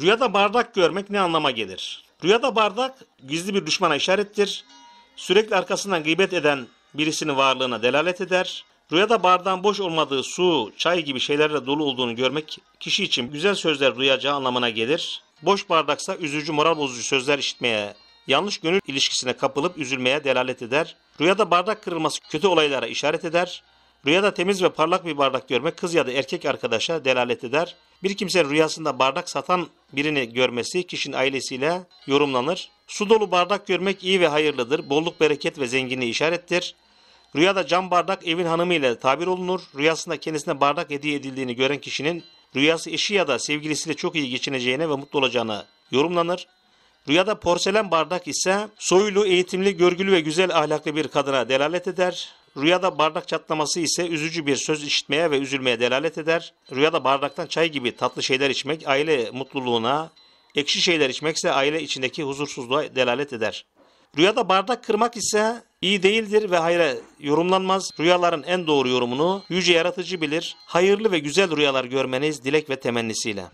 Rüyada bardak görmek ne anlama gelir? Rüyada bardak gizli bir düşmana işarettir. Sürekli arkasından gıybet eden birisinin varlığına delalet eder. Rüyada bardağın boş olmadığı su, çay gibi şeylerle dolu olduğunu görmek kişi için güzel sözler duyacağı anlamına gelir. Boş bardaksa üzücü, moral bozucu sözler işitmeye, yanlış gönül ilişkisine kapılıp üzülmeye delalet eder. Rüyada bardak kırılması kötü olaylara işaret eder. Rüyada temiz ve parlak bir bardak görmek kız ya da erkek arkadaşa delalet eder. Bir kimse rüyasında bardak satan birini görmesi kişinin ailesiyle yorumlanır. Su dolu bardak görmek iyi ve hayırlıdır. Bolluk, bereket ve zenginliği işarettir. Rüyada cam bardak evin hanımı ile tabir olunur. Rüyasında kendisine bardak hediye edildiğini gören kişinin rüyası eşi ya da sevgilisiyle çok iyi geçineceğine ve mutlu olacağını yorumlanır. Rüyada porselen bardak ise soylu, eğitimli, görgülü ve güzel ahlaklı bir kadına delalet eder. Rüyada bardak çatlaması ise üzücü bir söz işitmeye ve üzülmeye delalet eder. Rüyada bardaktan çay gibi tatlı şeyler içmek aile mutluluğuna, ekşi şeyler içmek ise aile içindeki huzursuzluğa delalet eder. Rüyada bardak kırmak ise iyi değildir ve hayra yorumlanmaz. Rüyaların en doğru yorumunu yüce yaratıcı bilir. Hayırlı ve güzel rüyalar görmeniz dilek ve temennisiyle.